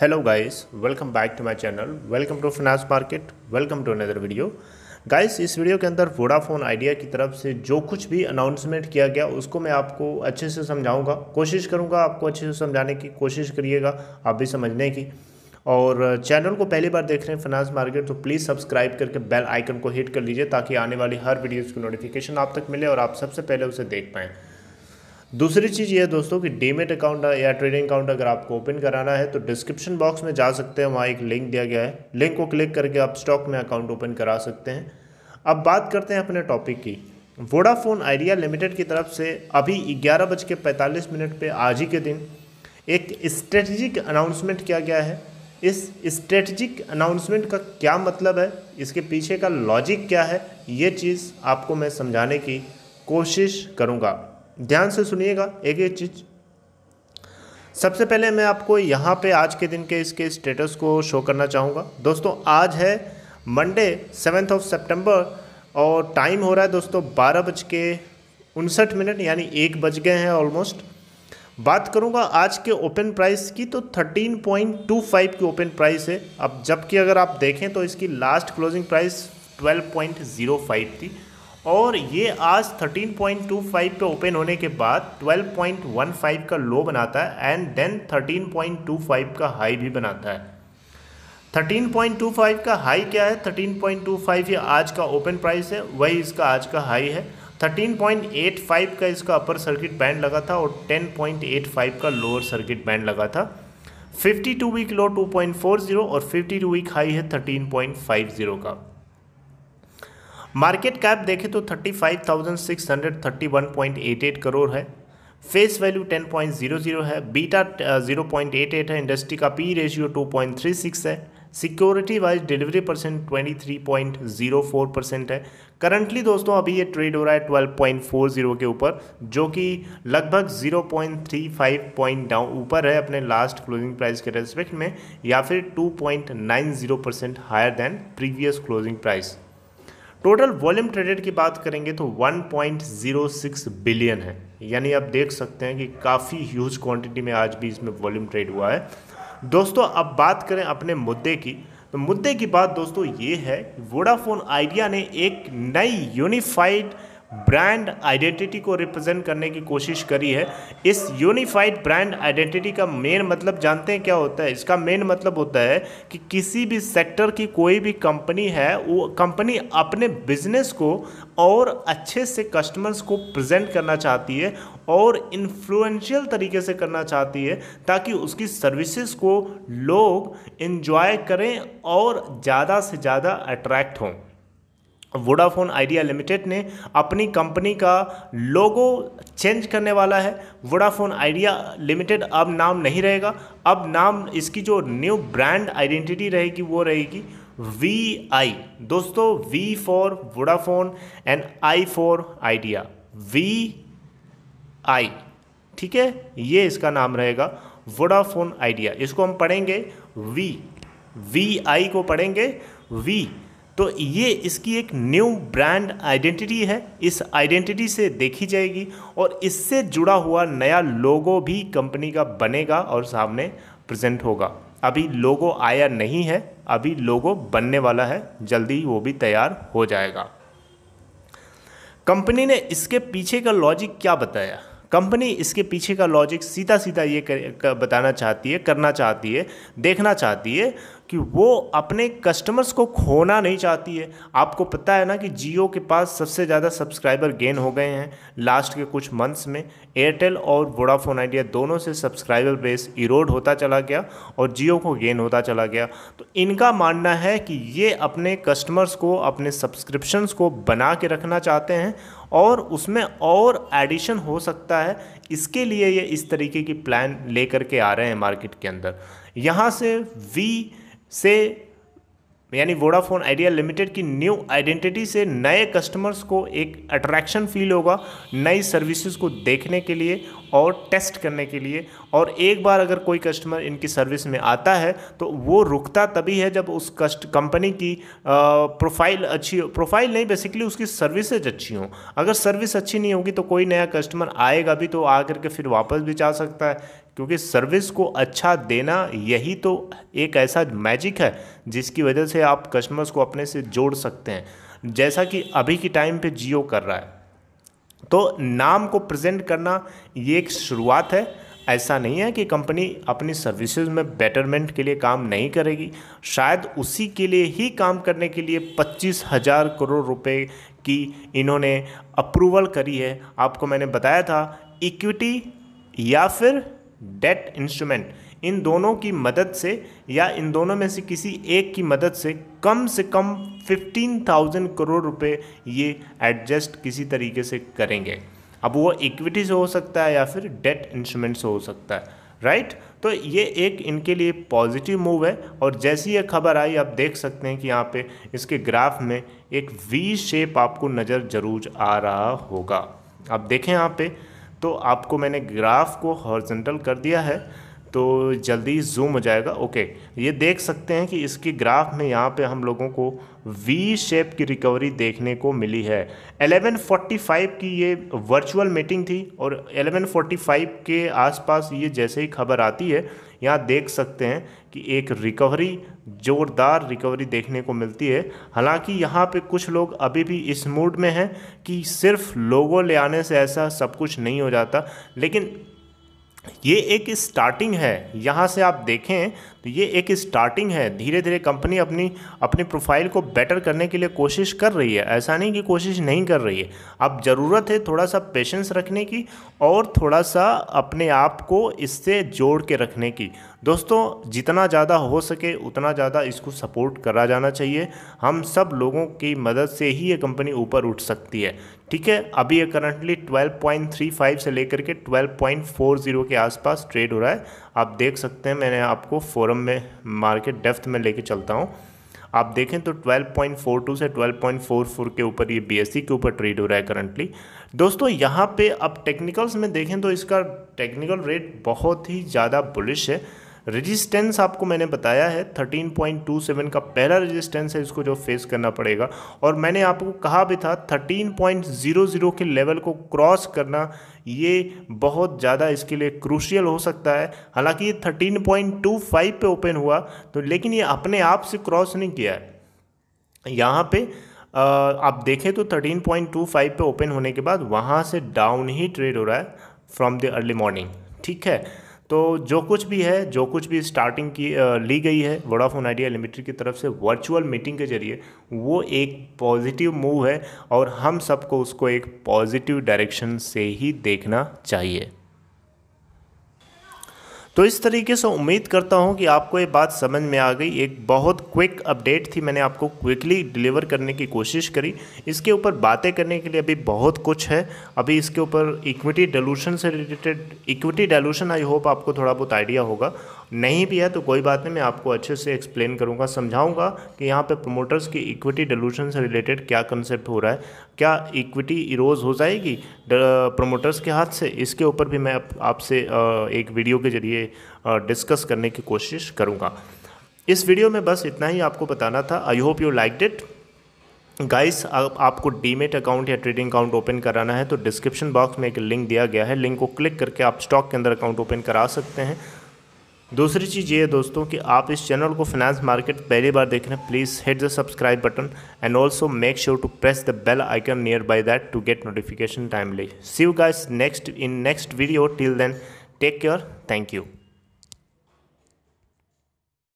hello guys welcome back to my channel welcome to finance market welcome to another video guys इस वीडियो के अंदर Vodafone idea की तरफ से जो कुछ भी अनाउंसमेंट किया गया उसको मैं आपको अच्छे से समझाऊंगा कोशिश करूंगा आपको अच्छे से समझाने की कोशिश करिएगा आप भी समझने की और चैनल uh, को पहली बार देख रहे हैं फिनांस मार्केट तो प्लीज़ सब्सक्राइब करके बेल आइकन को हिट कर लीजिए ताकि आने वाली हर वीडियोज़ की नोटिफिकेशन आप तक मिले और आप सबसे पहले उसे देख पाएँ दूसरी चीज़ यह है दोस्तों कि डीमेट अकाउंट या ट्रेडिंग अकाउंट अगर आपको ओपन कराना है तो डिस्क्रिप्शन बॉक्स में जा सकते हैं वहाँ एक लिंक दिया गया है लिंक को क्लिक करके आप स्टॉक में अकाउंट ओपन करा सकते हैं अब बात करते हैं अपने टॉपिक की वोडाफोन आइडिया लिमिटेड की तरफ से अभी ग्यारह बज के पैंतालीस मिनट पर आज ही के दिन एक स्ट्रेटजिक अनाउंसमेंट किया गया है इस स्ट्रेटजिक अनाउंसमेंट का क्या मतलब है इसके पीछे का लॉजिक क्या है ये चीज़ आपको मैं समझाने की कोशिश करूँगा ध्यान से सुनिएगा एक एक चीज़ सबसे पहले मैं आपको यहाँ पे आज के दिन के इसके स्टेटस को शो करना चाहूँगा दोस्तों आज है मंडे सेवन्थ ऑफ सितंबर और टाइम हो रहा है दोस्तों बारह बज के उनसठ मिनट यानी एक बज गए हैं ऑलमोस्ट बात करूँगा आज के ओपन प्राइस की तो 13.25 की ओपन प्राइस है अब जबकि अगर आप देखें तो इसकी लास्ट क्लोजिंग प्राइस 12.05 थी और ये आज 13.25 पे ओपन होने के बाद 12.15 का लो बनाता है एंड देन 13.25 का हाई भी बनाता है 13.25 का हाई क्या है 13.25 ये आज का ओपन प्राइस है वही इसका आज का हाई है 13.85 का इसका अपर सर्किट बैंड लगा था और 10.85 का लोअर सर्किट बैंड लगा था 52 वीक लो 2.40 और 52 वीक हाई है 13.50 का मार्केट कैप देखें तो 35,631.88 करोड़ है फेस वैल्यू 10.00 है बीटा 0.88 है इंडस्ट्री का पी रेशियो 2.36 है security wise delivery percent 23.04 percent है करंटली दोस्तों अभी ये ट्रेड हो रहा है 12.40 के ऊपर जो कि लगभग 0.35 पॉइंट डाउन ऊपर है अपने लास्ट क्लोजिंग प्राइस के रेस्पेक्ट में या फिर 2.90 percent higher than previous closing price total volume traded की बात करेंगे तो 1.06 बिलियन है यानी आप देख सकते हैं कि काफ़ी ह्यूज क्वांटिटी में आज भी इसमें वॉल्यूम ट्रेड हुआ है दोस्तों अब बात करें अपने मुद्दे की तो मुद्दे की बात दोस्तों ये है वोडाफोन आइडिया ने एक नई यूनिफाइड ब्रांड आइडेंटिटी को रिप्रेजेंट करने की कोशिश करी है इस यूनिफाइड ब्रांड आइडेंटिटी का मेन मतलब जानते हैं क्या होता है इसका मेन मतलब होता है कि किसी भी सेक्टर की कोई भी कंपनी है वो कंपनी अपने बिजनेस को और अच्छे से कस्टमर्स को प्रेजेंट करना चाहती है और इन्फ्लुएंशियल तरीके से करना चाहती है ताकि उसकी सर्विसेज को लोग इन्जॉय करें और ज़्यादा से ज़्यादा अट्रैक्ट हों वोडाफोन आइडिया लिमिटेड ने अपनी कंपनी का लोगो चेंज करने वाला है वोडाफोन आइडिया लिमिटेड अब नाम नहीं रहेगा अब नाम इसकी जो न्यू ब्रांड आइडेंटिटी रहेगी वो रहेगी वी आई दोस्तों V for Vodafone and I for Idea V I ठीक है ये इसका नाम रहेगा वोडाफोन आइडिया इसको हम पढ़ेंगे वी वी आई को पढ़ेंगे वी तो ये इसकी एक न्यू ब्रांड आइडेंटिटी है इस आइडेंटिटी से देखी जाएगी और इससे जुड़ा हुआ नया लोगो भी कंपनी का बनेगा और सामने प्रेजेंट होगा अभी लोगो आया नहीं है अभी लोगो बनने वाला है जल्दी वो भी तैयार हो जाएगा कंपनी ने इसके पीछे का लॉजिक क्या बताया कंपनी इसके पीछे का लॉजिक सीधा सीधा ये कर, बताना चाहती है करना चाहती है देखना चाहती है कि वो अपने कस्टमर्स को खोना नहीं चाहती है आपको पता है ना कि जियो के पास सबसे ज़्यादा सब्सक्राइबर गेन हो गए हैं लास्ट के कुछ मंथ्स में एयरटेल और वोडाफोन आइडिया दोनों से सब्सक्राइबर बेस इरोड होता चला गया और जियो को गेन होता चला गया तो इनका मानना है कि ये अपने कस्टमर्स को अपने सब्सक्रिप्शंस को बना के रखना चाहते हैं और उसमें और एडिशन हो सकता है इसके लिए ये इस तरीके की प्लान लेकर के आ रहे हैं मार्केट के अंदर यहाँ से वी से यानी वोडाफोन आइडिया लिमिटेड की न्यू आइडेंटिटी से नए कस्टमर्स को एक अट्रैक्शन फील होगा नई सर्विसेज को देखने के लिए और टेस्ट करने के लिए और एक बार अगर कोई कस्टमर इनकी सर्विस में आता है तो वो रुकता तभी है जब उस कस्ट कंपनी की प्रोफाइल अच्छी हो प्रोफाइल नहीं बेसिकली उसकी सर्विसेज अच्छी हों अगर सर्विस अच्छी नहीं होगी तो कोई नया कस्टमर आएगा भी तो आ करके फिर वापस भी जा सकता है क्योंकि सर्विस को अच्छा देना यही तो एक ऐसा मैजिक है जिसकी वजह से आप कस्टमर्स को अपने से जोड़ सकते हैं जैसा कि अभी के टाइम पे जियो कर रहा है तो नाम को प्रेजेंट करना ये एक शुरुआत है ऐसा नहीं है कि कंपनी अपनी सर्विसेज में बेटरमेंट के लिए काम नहीं करेगी शायद उसी के लिए ही काम करने के लिए पच्चीस हज़ार करोड़ रुपए की इन्होंने अप्रूवल करी है आपको मैंने बताया था इक्विटी या फिर डेट इंस्ट्रूमेंट इन दोनों की मदद से या इन दोनों में से किसी एक की मदद से कम से कम फिफ्टीन थाउजेंड करोड़ रुपए ये एडजस्ट किसी तरीके से करेंगे अब वो इक्विटी से हो सकता है या फिर डेट इंस्ट्रूमेंट से हो सकता है राइट तो ये एक इनके लिए पॉजिटिव मूव है और जैसी ये खबर आई आप देख सकते हैं कि यहाँ पे इसके ग्राफ में एक वी शेप आपको नज़र जरूर आ रहा होगा आप देखें यहाँ पे तो आपको मैंने ग्राफ को हॉर्जेंटल कर दिया है तो जल्दी जूम हो जाएगा ओके ये देख सकते हैं कि इसकी ग्राफ में यहाँ पे हम लोगों को वी शेप की रिकवरी देखने को मिली है 11:45 की ये वर्चुअल मीटिंग थी और 11:45 के आसपास ये जैसे ही खबर आती है यहाँ देख सकते हैं कि एक रिकवरी ज़ोरदार रिकवरी देखने को मिलती है हालांकि यहाँ पे कुछ लोग अभी भी इस मूड में हैं कि सिर्फ लोगों ले आने से ऐसा सब कुछ नहीं हो जाता लेकिन ये एक स्टार्टिंग है यहाँ से आप देखें तो ये एक स्टार्टिंग है धीरे धीरे कंपनी अपनी अपनी प्रोफाइल को बेटर करने के लिए कोशिश कर रही है ऐसा नहीं कि कोशिश नहीं कर रही है अब ज़रूरत है थोड़ा सा पेशेंस रखने की और थोड़ा सा अपने आप को इससे जोड़ के रखने की दोस्तों जितना ज़्यादा हो सके उतना ज़्यादा इसको सपोर्ट करा जाना चाहिए हम सब लोगों की मदद से ही ये कंपनी ऊपर उठ सकती है ठीक है अभी ये करंटली 12.35 से लेकर के 12.40 के आसपास ट्रेड हो रहा है आप देख सकते हैं मैंने आपको फोरम में मार्केट डेफ्थ में लेके चलता हूँ आप देखें तो 12.42 से 12.44 के ऊपर ये बी e के ऊपर ट्रेड हो रहा है करंटली दोस्तों यहाँ पे अब टेक्निकल्स में देखें तो इसका टेक्निकल रेट बहुत ही ज़्यादा बुलिश है रेजिस्टेंस आपको मैंने बताया है 13.27 का पहला रेजिस्टेंस है इसको जो फेस करना पड़ेगा और मैंने आपको कहा भी था 13.00 के लेवल को क्रॉस करना ये बहुत ज़्यादा इसके लिए क्रूशियल हो सकता है हालांकि ये 13.25 पे ओपन हुआ तो लेकिन ये अपने आप से क्रॉस नहीं किया है यहाँ पर आप देखें तो 13.25 पे ओपन होने के बाद वहाँ से डाउन ही ट्रेड हो रहा है फ्रॉम द अर्ली मॉर्निंग ठीक है तो जो कुछ भी है जो कुछ भी स्टार्टिंग की ली गई है वोडाफोन आइडिया लिमिटेड की तरफ से वर्चुअल मीटिंग के जरिए वो एक पॉजिटिव मूव है और हम सबको उसको एक पॉजिटिव डायरेक्शन से ही देखना चाहिए तो इस तरीके से उम्मीद करता हूँ कि आपको ये बात समझ में आ गई एक बहुत क्विक अपडेट थी मैंने आपको क्विकली डिलीवर करने की कोशिश करी इसके ऊपर बातें करने के लिए अभी बहुत कुछ है अभी इसके ऊपर इक्विटी डलूशन से related equity dilution I hope आपको थोड़ा बहुत आइडिया होगा नहीं भी है तो कोई बात नहीं मैं आपको अच्छे से एक्सप्लेन करूँगा समझाऊँगा कि यहाँ पर प्रमोटर्स की इक्विटी डल्यूशन से रिलेटेड क्या कंसेप्ट हो रहा है क्या इक्विटी इरोज हो जाएगी प्रमोटर्स के हाथ से इसके ऊपर भी मैं आपसे एक वीडियो के जरिए डिस्कस करने की कोशिश करूँगा इस वीडियो में बस इतना ही आपको बताना था I hope you like it guys आप, आपको डीमेट अकाउंट या ट्रेडिंग अकाउंट ओपन कराना है तो डिस्क्रिप्शन बॉक्स में एक लिंक दिया गया है लिंक को क्लिक करके आप स्टॉक के अंदर अकाउंट ओपन करा सकते हैं दूसरी चीज़ ये है दोस्तों कि आप इस चैनल को फिनेंस मार्केट पहली बार देख रहे हैं please hit the subscribe button and also make sure to press the bell icon nearby that to get notification timely see you guys next in next video till then take care thank you